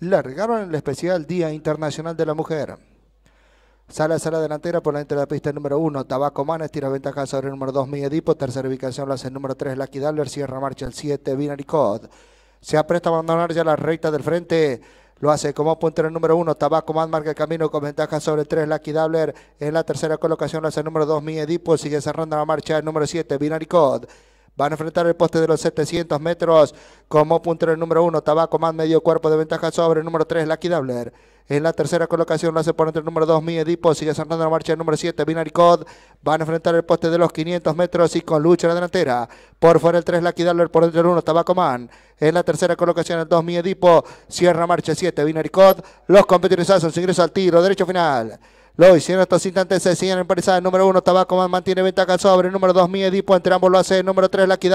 largaron el especial Día Internacional de la Mujer. Sale a sala delantera por la entrada de la pista número 1. Tabaco Man, estira ventaja sobre el número 2, Edipo. Tercera ubicación lo hace el número 3, Lucky Dabler. Cierra marcha el 7, Binary Code. Se apresta a abandonar ya la recta del frente. Lo hace como puntero el número 1, Tabaco Man marca el camino con ventaja sobre el 3, Lucky Dabler. En la tercera colocación lo hace el número 2, Miedipo. Sigue cerrando la marcha el número 7, Binary Code. Van a enfrentar el poste de los 700 metros como puntero el número 1, Tabaco Man, medio cuerpo de ventaja sobre el número 3, Lucky Dabler. En la tercera colocación lo hace por entre el número 2, Edipo, Sigue cerrando la marcha el número 7, Binary Van a enfrentar el poste de los 500 metros y con lucha en la delantera. Por fuera el 3, Lucky Dabler. Por dentro el 1, Tabaco Man. En la tercera colocación el 2, Edipo, Cierra marcha 7, Binary Los competidores hacen su ingreso al tiro. Derecho final. Lo hicieron estos instantes, se siguen el Número uno, Tabacoman, mantiene ventaja sobre. Número dos, Mi Edipo, entre ambos lo hace. Número tres, Lucky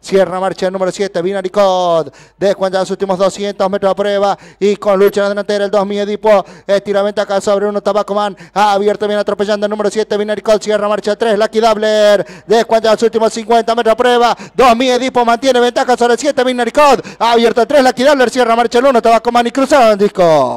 cierra marcha. Número 7, Binary Code, descuenta los últimos 200 metros a prueba. Y con lucha en la delantera, el dos, Mi estira ventaja sobre uno Tabaco Man. Abierto, viene atropellando. Número siete, Binary cierra marcha. Tres, Lucky Dabler, descuenta los últimos 50 metros a prueba. Dos, Mi mantiene ventaja sobre 7, Binary Abierto, Tres, Lucky Dabler, cierra marcha el 1, Tabaco Man y cruzaron disco.